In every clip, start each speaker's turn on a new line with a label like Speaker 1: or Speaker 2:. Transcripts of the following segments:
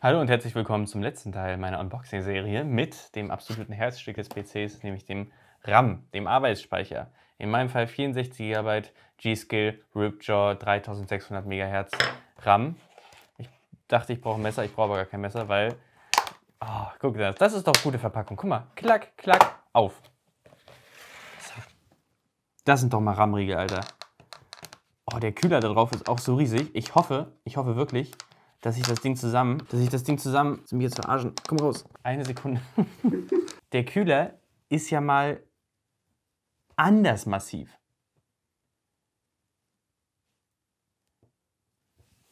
Speaker 1: Hallo und herzlich willkommen zum letzten Teil meiner Unboxing-Serie mit dem absoluten Herzstück des PCs, nämlich dem RAM, dem Arbeitsspeicher. In meinem Fall 64 GB G-Skill Ripjaw 3600 MHz RAM. Ich dachte, ich brauche ein Messer, ich brauche aber gar kein Messer, weil... Oh, guck das, das ist doch gute Verpackung. Guck mal, klack, klack, auf. Das sind doch mal RAM-Riegel, Alter. Oh, der Kühler da drauf ist auch so riesig. Ich hoffe, ich hoffe wirklich, dass ich das Ding zusammen, dass ich das Ding zusammen, zu mir jetzt verarschen. Komm raus. Eine Sekunde. Der Kühler ist ja mal anders massiv.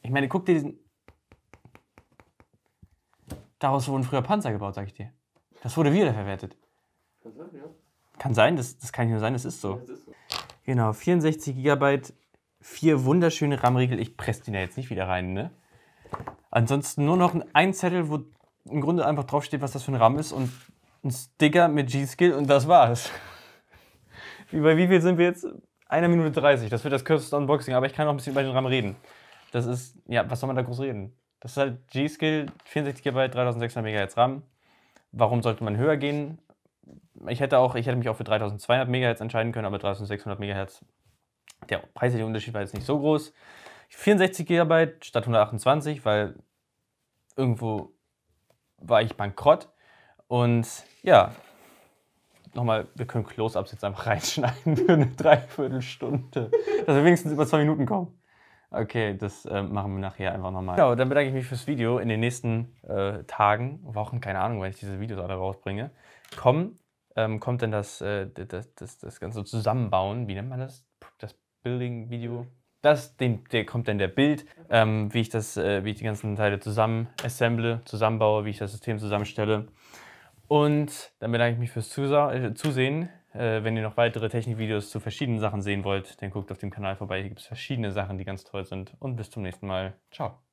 Speaker 1: Ich meine, guck dir diesen. Daraus wurden früher Panzer gebaut, sag ich dir. Das wurde wiederverwertet. Kann sein, ja. Kann sein, das, das kann nicht nur sein, das ist so. Genau, 64 GB, vier wunderschöne RAM-Riegel. Ich presse die ja jetzt nicht wieder rein, ne? Ansonsten nur noch ein Zettel, wo im Grunde einfach draufsteht, was das für ein RAM ist und ein Sticker mit G-Skill und das war's. Über wie viel sind wir jetzt? Einer Minute 30. Das wird das kürzeste Unboxing, aber ich kann noch ein bisschen über den RAM reden. Das ist, ja, was soll man da groß reden? Das ist halt G-Skill, 64 GB, 3600 MHz RAM. Warum sollte man höher gehen? Ich hätte, auch, ich hätte mich auch für 3200 MHz entscheiden können, aber 3600 MHz, der preisliche Unterschied war jetzt nicht so groß. 64 GB statt 128, weil irgendwo war ich bankrott. Und ja, nochmal, wir können Close-Ups jetzt einfach reinschneiden für eine Dreiviertelstunde, dass wir wenigstens über zwei Minuten kommen. Okay, das äh, machen wir nachher einfach nochmal. Genau, dann bedanke ich mich fürs Video. In den nächsten äh, Tagen, Wochen, keine Ahnung, wenn ich diese Videos alle rausbringe, kommen, ähm, kommt dann das, äh, das, das, das ganze Zusammenbauen, wie nennt man das? Das Building-Video? das, den, der kommt dann der Bild, ähm, wie ich das, äh, wie ich die ganzen Teile zusammen assemble, zusammenbaue, wie ich das System zusammenstelle. Und dann bedanke ich mich fürs Zusa äh, Zusehen. Äh, wenn ihr noch weitere Technikvideos zu verschiedenen Sachen sehen wollt, dann guckt auf dem Kanal vorbei. Hier gibt es verschiedene Sachen, die ganz toll sind. Und bis zum nächsten Mal. Ciao.